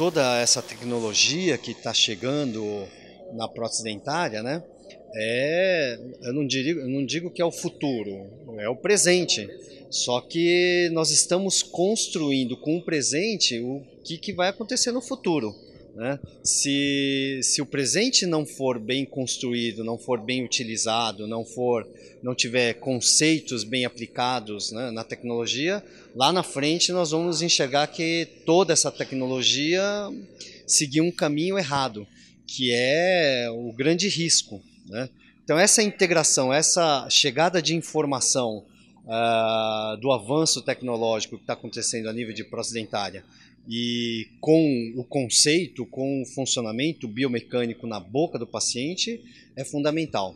toda essa tecnologia que está chegando na prótese dentária, né? É, eu não digo, eu não digo que é o futuro, é o presente. Só que nós estamos construindo com o presente o que, que vai acontecer no futuro. Né? Se, se o presente não for bem construído, não for bem utilizado, não for, não tiver conceitos bem aplicados né, na tecnologia, lá na frente nós vamos enxergar que toda essa tecnologia seguiu um caminho errado, que é o grande risco. Né? Então essa integração, essa chegada de informação uh, do avanço tecnológico que está acontecendo a nível de próstata dentária e com o conceito, com o funcionamento biomecânico na boca do paciente é fundamental.